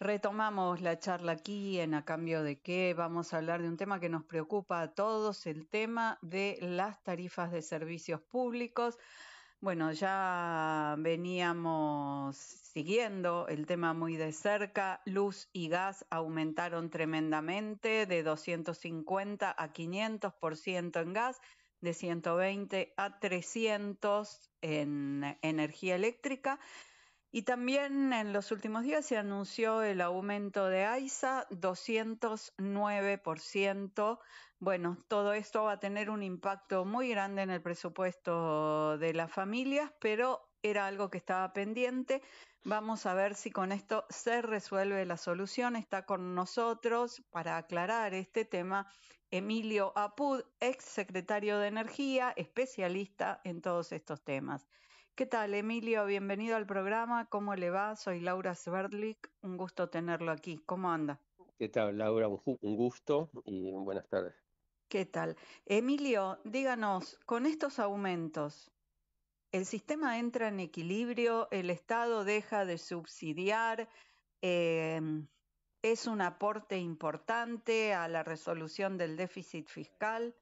Retomamos la charla aquí en A Cambio de qué vamos a hablar de un tema que nos preocupa a todos, el tema de las tarifas de servicios públicos. Bueno, ya veníamos siguiendo el tema muy de cerca. Luz y gas aumentaron tremendamente de 250 a 500% en gas, de 120 a 300 en energía eléctrica. Y también en los últimos días se anunció el aumento de AISA, 209%. Bueno, todo esto va a tener un impacto muy grande en el presupuesto de las familias, pero era algo que estaba pendiente. Vamos a ver si con esto se resuelve la solución. Está con nosotros para aclarar este tema Emilio Apud, ex secretario de Energía, especialista en todos estos temas. ¿Qué tal, Emilio? Bienvenido al programa. ¿Cómo le va? Soy Laura Sverdlik. Un gusto tenerlo aquí. ¿Cómo anda? ¿Qué tal, Laura? Un gusto y buenas tardes. ¿Qué tal? Emilio, díganos, con estos aumentos, ¿el sistema entra en equilibrio? ¿El Estado deja de subsidiar? Em, ¿Es un aporte importante a la resolución del déficit fiscal?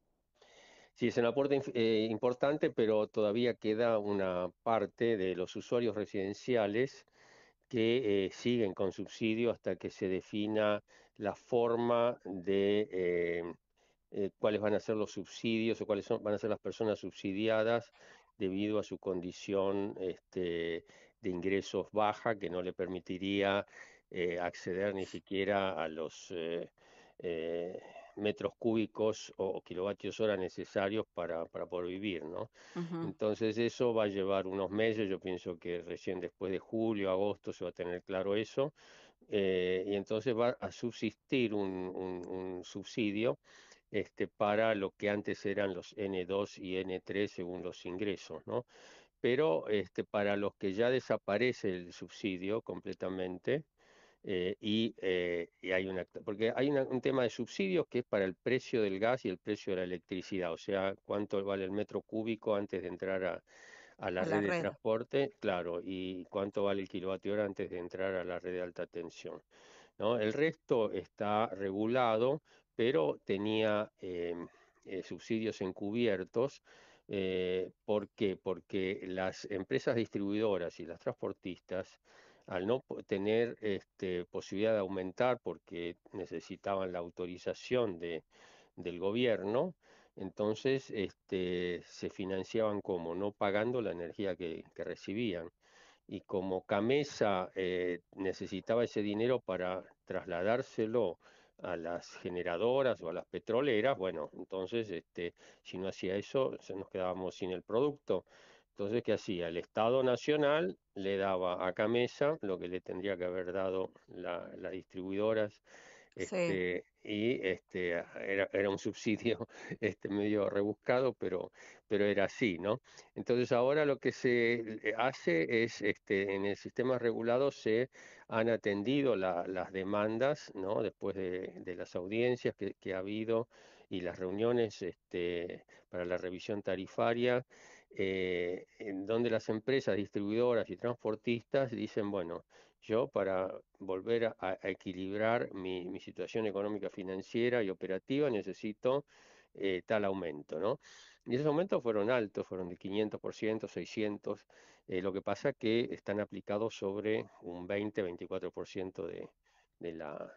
Sí, es un aporte eh, importante, pero todavía queda una parte de los usuarios residenciales que eh, siguen con subsidio hasta que se defina la forma de em, eh, cuáles van a ser los subsidios o cuáles van a ser las personas subsidiadas debido a su condición este, de ingresos baja que no le permitiría acceder ni siquiera a los metros cúbicos o, kilovatios hora necesarios para, para poder vivir, ¿no? Entonces eso va a llevar unos meses, yo pienso que recién después de julio, agosto se va a tener claro eso, eh, y entonces va a subsistir un, subsidio este, para lo que antes eran los N2 y N3 según los ingresos, ¿no? Pero este, para los que ya desaparece el subsidio completamente, eh, eh, y, hay una, porque hay un tema de subsidios que es para el precio del gas y el precio de la electricidad, o sea, cuánto vale el metro cúbico antes de entrar a, la, red, de transporte, claro, y cuánto vale el kilovatio hora antes de entrar a la red de alta tensión. ¿no? El resto está regulado, pero tenía eh, subsidios encubiertos. ¿Por qué? Porque las empresas distribuidoras y las transportistas al no tener este, posibilidad de aumentar porque necesitaban la autorización de, del gobierno, entonces este, se financiaban como no pagando la energía que, recibían. Y como Camesa eh, necesitaba ese dinero para trasladárselo a las generadoras o a las petroleras, bueno, entonces este, si no hacía eso, se nos quedábamos sin el producto. Entonces, ¿qué hacía? El Estado Nacional le daba a Camesa lo que le tendría que haber dado las distribuidoras este, y este, era, un subsidio este, medio rebuscado, pero, pero era así, ¿no? Entonces ahora lo que se eh, hace es, este, en el sistema regulado se han atendido las demandas, ¿no? Después de, las audiencias que, ha habido y las reuniones este, para la revisión tarifaria, eh, en donde las empresas distribuidoras y transportistas dicen, bueno, yo para volver a, equilibrar mi, situación económica, financiera y operativa necesito eh, tal aumento, ¿no? Y esos aumentos fueron altos, fueron de 500%, 600%, eh, lo que pasa que están aplicados sobre un 20, 24% de, de la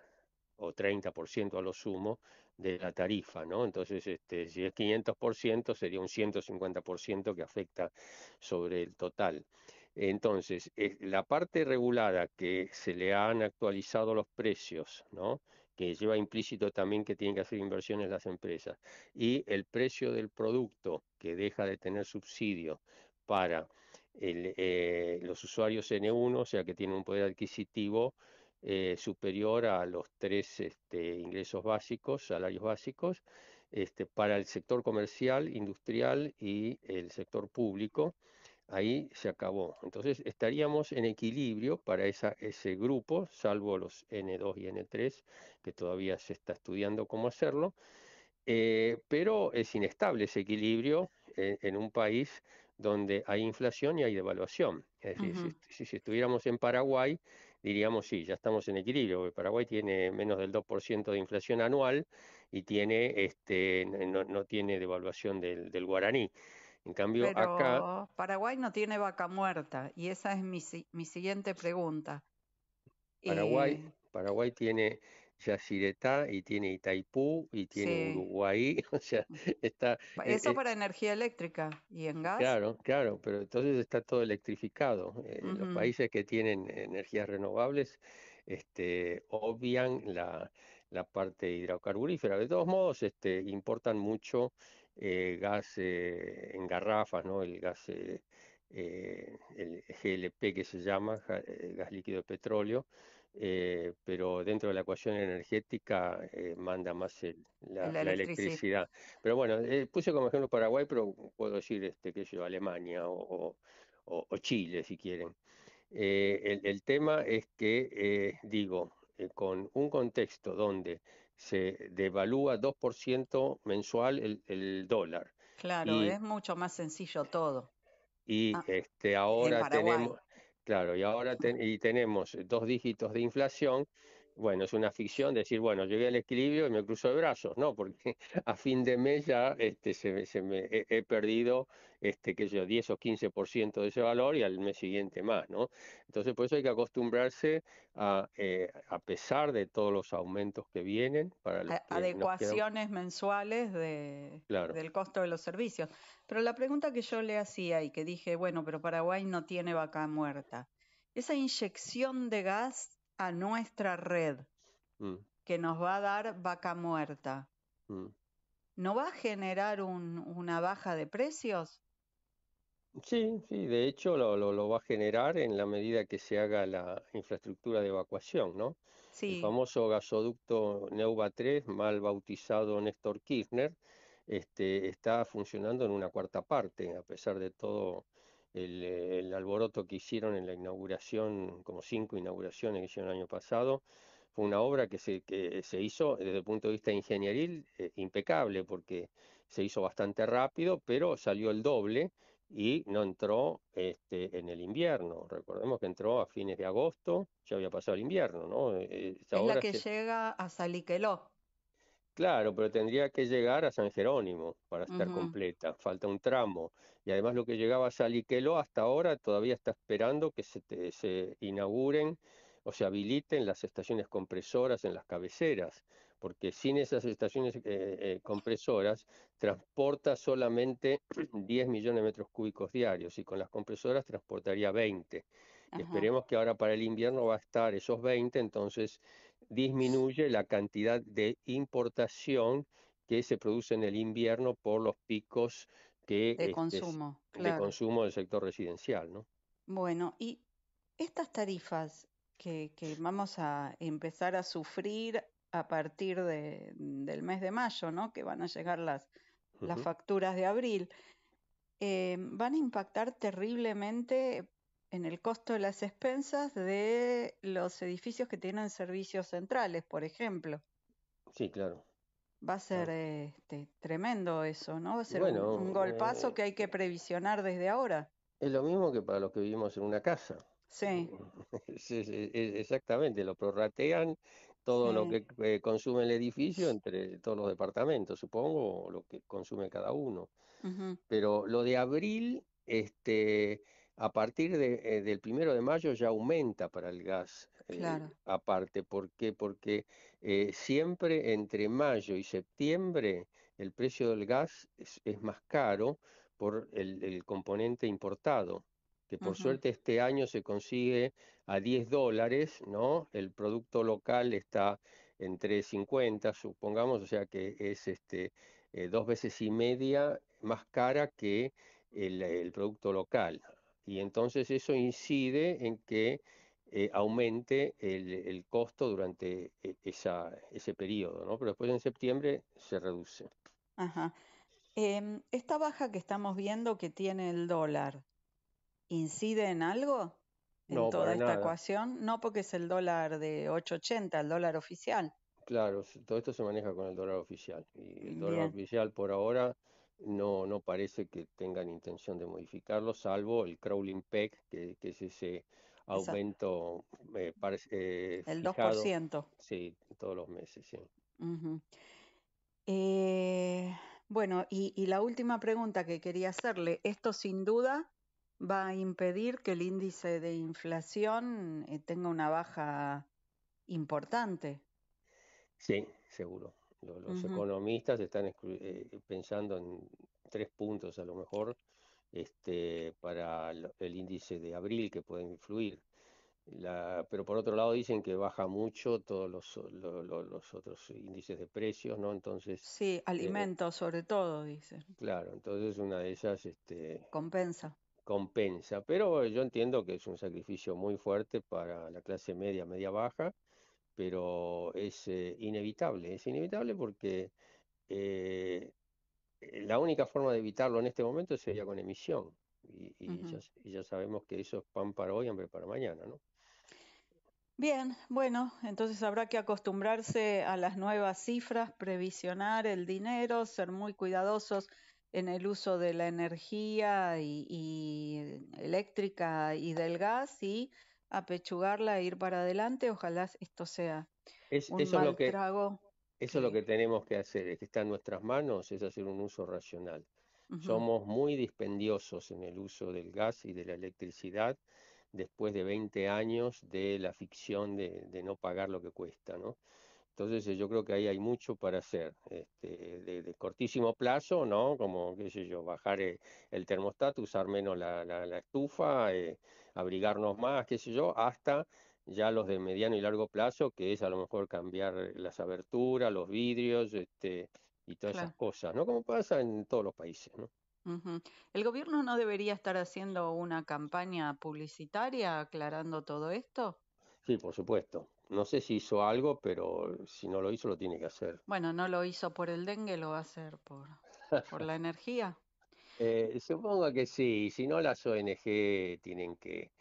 o 30% a lo sumo de la tarifa, ¿no? Entonces, este, si es 500%, sería un 150% que afecta sobre el total. Entonces, eh, la parte regulada que se le han actualizado los precios, ¿no? que lleva implícito también que tienen que hacer inversiones las empresas, y el precio del producto que deja de tener subsidio para eh, los usuarios N1, o sea que tiene un poder adquisitivo eh, superior a los tres este, ingresos básicos, salarios básicos, este, para el sector comercial, industrial y el sector público. Ahí se acabó. Entonces estaríamos en equilibrio para esa, ese grupo, salvo los N2 y N3, que todavía se está estudiando cómo hacerlo. Eh, pero es inestable ese equilibrio en, un país donde hay inflación y hay devaluación. Es decir, si, estuviéramos en Paraguay, diríamos sí, ya estamos en equilibrio, Paraguay tiene menos del 2% de inflación anual y tiene este no, tiene devaluación del, del, guaraní. En cambio, acá... Paraguay no tiene vaca muerta y esa es mi, siguiente pregunta. Paraguay, eh, Paraguay tiene siretá y tiene Itaipú y tiene Uruguay, o sea, mm. está... E eso e para energía eléctrica y en gas. Claro, claro, pero entonces está todo electrificado. Eh, los países que tienen energías renovables este, obvian la, parte hidrocarburífera. De todos modos, este, importan mucho eh, gas eh, en garrafas, ¿no? El gas... el GLP que se llama, gas líquido de petróleo, eh, pero dentro de la ecuación energética eh, manda más la, electricidad. Pero bueno, eh, puse como ejemplo Paraguay, pero puedo decir, este, yo, Alemania o, Chile, si quieren. El, tema es que, digo, con un contexto donde se devalúa 2% mensual el, dólar. Claro, es mucho más sencillo todo. Y ah, este, ahora tenemos Claro, y ahora y tenemos dos dígitos de inflación bueno, es una ficción decir, bueno, llegué al equilibrio y me cruzo de brazos, ¿no? Porque a fin de mes ya este, se, me, he, perdido, este, qué sé yo, 10 o 15% de ese valor y al mes siguiente más, ¿no? Entonces, por eso hay que acostumbrarse a, eh, a pesar de todos los aumentos que vienen, para las adecuaciones mensuales de, del costo de los servicios. Pero la pregunta que yo le hacía y que dije, bueno, pero Paraguay no tiene vaca muerta. Esa inyección de gas a nuestra red mm. que nos va a dar vaca muerta, mm. ¿no va a generar una baja de precios? Sí, sí, de hecho lo, va a generar en la medida que se haga la infraestructura de evacuación, ¿no? El famoso gasoducto Neuva 3, mal bautizado Néstor Kirchner, este, está funcionando en una cuarta parte, a pesar de todo eh, el, alboroto que hicieron en la inauguración, como cinco inauguraciones que hicieron el año pasado. Fue una obra que se, que se hizo desde el punto de vista ingenieril eh, impecable, porque se hizo bastante rápido, pero salió el doble y no entró este, en el invierno. Recordemos que entró a fines de agosto, ya había pasado el invierno, ¿no? Eh, es la que llega a Saliqueló. Claro, pero tendría que llegar a San Jerónimo para estar completa. Falta un tramo. Y además lo que llegaba a Saliqueló hasta ahora todavía está esperando que se, se inauguren o se habiliten las estaciones compresoras en las cabeceras, porque sin esas estaciones eh, eh, compresoras transporta solamente 10 millones de metros cúbicos diarios y con las compresoras transportaría 20. esperemos que ahora para el invierno va a estar esos 20, entonces disminuye la cantidad de importación que se produce en el invierno por los picos de, este, consumo, del sector residencial. ¿no? Bueno, y estas tarifas que, vamos a empezar a sufrir a partir del mes de mayo, ¿no? que van a llegar las, facturas de abril, eh, van a impactar terriblemente en el costo de las expensas de los edificios que tienen servicios centrales, por ejemplo. Sí, claro. Va a ser este, tremendo eso, ¿no? Va a ser un, golpazo eh, que hay que previsionar desde ahora. Es lo mismo que para los que vivimos en una casa. Sí. exactamente, lo prorratean todo lo que eh, consume el edificio entre todos los departamentos, supongo, lo que consume cada uno. Pero lo de abril, este, a partir eh, del primero de mayo ya aumenta para el gas eh, aparte. ¿Por qué? Porque eh, siempre entre mayo y septiembre el precio del gas es, más caro por el, componente importado, que por suerte este año se consigue a 10 dólares, ¿no? El producto local está entre 50, supongamos, o sea que es este, dos veces y media más cara que el producto local y entonces eso incide en que eh, aumente el, costo durante e, esa, ese periodo, ¿no? Pero después en septiembre se reduce. Ajá. Em, ¿Esta baja que estamos viendo que tiene el dólar incide en algo? ¿En toda esta ecuación? No, porque es el dólar de 8.80, el dólar oficial. Claro, todo esto se maneja con el dólar oficial. Y el dólar oficial por ahora no, no parece que tengan intención de modificarlo, salvo el crawling peg, que, es ese aumento eh, el 2%. Sí, todos los meses, sí. Eh, bueno, y, y, la última pregunta que quería hacerle, esto sin duda va a impedir que el índice de inflación eh, tenga una baja importante. Sí, seguro, los, economistas están eh, pensando en tres puntos a lo mejor este, para el, índice de abril que pueden influir. La, pero por otro lado dicen que baja mucho todos los, otros índices de precios, ¿no? Entonces... Sí, eh, alimentos sobre todo, dicen. Claro, entonces una de ellas... Este, compensa. Compensa, pero yo entiendo que es un sacrificio muy fuerte para la clase media, media baja, pero es eh, inevitable, es inevitable porque eh, eh, la única forma de evitarlo en este momento sería con emisión. Y, ya, sabemos que eso es pan para hoy, hambre para mañana, ¿no? Bien, bueno, entonces habrá que acostumbrarse a las nuevas cifras, previsionar el dinero, ser muy cuidadosos en el uso de la energía y eléctrica y del gas y apechugarla e ir para adelante. Ojalá esto sea un eso lo que, trago. Eso es lo que tenemos que hacer, es que está en nuestras manos, es hacer un uso racional. Somos muy dispendiosos en el uso del gas y de la electricidad después de 20 años de la ficción de, no pagar lo que cuesta, ¿no? Entonces eh, yo creo que ahí hay mucho para hacer, este, de, cortísimo plazo, ¿no? Como, qué sé yo, bajar eh, el, termostato, usar menos la, estufa, eh, abrigarnos más, qué sé yo, hasta ya los de mediano y largo plazo, que es a lo mejor cambiar eh, las aberturas, los vidrios, este, y todas esas cosas, ¿no? Como pasa en todos los países, ¿no? ¿El gobierno no debería estar haciendo una campaña publicitaria aclarando todo esto? Sí, por supuesto. No sé si hizo algo, pero si no lo hizo, lo tiene que hacer. Bueno, no lo hizo por el dengue, lo va a hacer por, por la energía. Eh, supongo que sí, si no las ONG tienen que,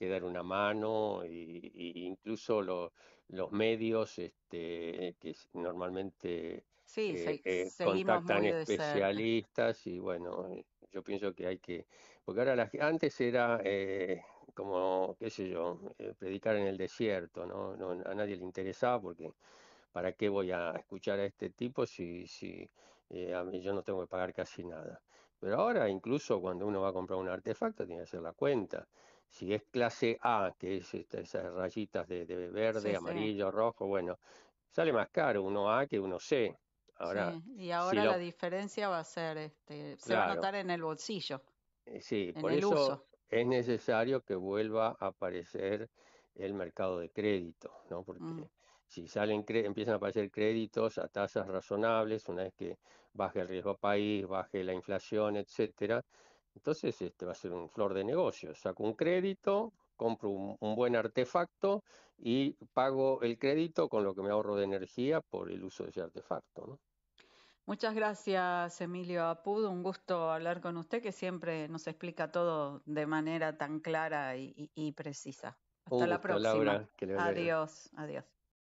dar una mano y, incluso los medios este, que normalmente eh, eh, contactan especialistas y bueno, yo pienso que hay que, porque ahora antes era como, qué sé yo, predicar en el desierto, ¿no? a nadie le interesaba porque ¿para qué voy a escuchar a este tipo si, si a mí yo no tengo que pagar casi nada? Pero ahora incluso cuando uno va a comprar un artefacto tiene que hacer la cuenta. Si es clase A, que es este, esas rayitas de, de verde, amarillo, rojo, bueno, sale más caro uno A que uno C. Ahora, Y ahora la diferencia va a ser, este, se va a notar en el bolsillo. Eh, sí, por eso es necesario que vuelva a aparecer el mercado de crédito, ¿no? Porque mm si salen, empiezan a aparecer créditos a tasas razonables, una vez que baje el riesgo país, baje la inflación, etcétera, entonces este va a ser un flor de negocio. Saco un crédito, compro un, buen artefacto y pago el crédito con lo que me ahorro de energía por el uso de ese artefacto. Muchas gracias, Emilio Apud. Un gusto hablar con usted, que siempre nos explica todo de manera tan clara y, precisa. Hasta la próxima. adiós, adiós.